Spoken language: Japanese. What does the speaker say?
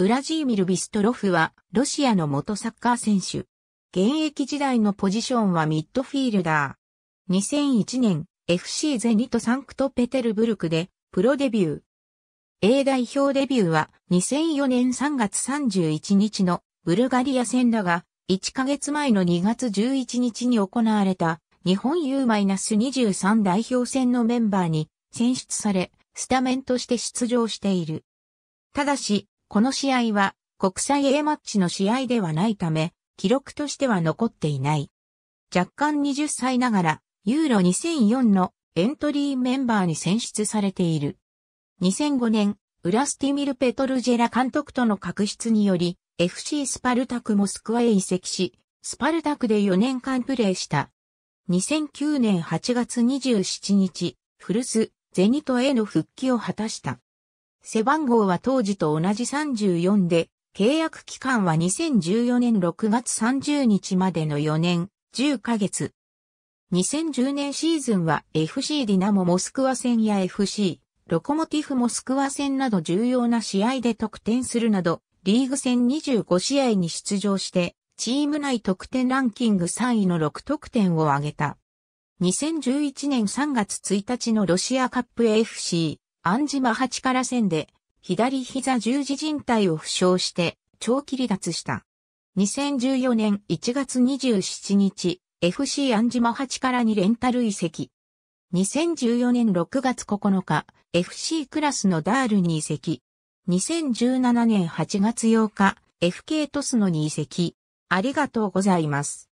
ウラジーミル・ビストロフは、ロシアの元サッカー選手。現役時代のポジションはミッドフィールダー。2001年、FC ゼニト・サンクトペテルブルクで、プロデビュー。A 代表デビューは2004年3月31日のブルガリア戦だが、1ヶ月前の2月11日に行われた日本 U-23 代表戦のメンバーに選出され、スタメンとして出場している。ただし、この試合は国際 A マッチの試合ではないため、記録としては残っていない。若干20歳ながら、ユーロ2004のエントリーメンバーに選出されている。2005年、ウラスティミル・ペトルジェラ監督との確執により、FC スパルタクモスクワへ移籍し、スパルタクで4年間プレーした。2009年8月27日、フルス、ゼニトへの復帰を果たした。背番号は当時と同じ34で、契約期間は2014年6月30日までの4年10ヶ月。2010年シーズンは FC ディナモモスクワ戦や FC ロコモティフモスクワ戦など重要な試合で得点するなど、リーグ戦25試合に出場して、チーム内得点ランキング3位の6得点を挙げた。2011年3月1日のロシアカップ FC アンジマ8から戦で、左膝十字靭帯を負傷して、長期離脱した。2014年1月27日、FC アンジマ8からにレンタル移籍。2014年6月9日、FC クラスのダールに移籍。2017年8月8日、FK トスノに移籍。ありがとうございます。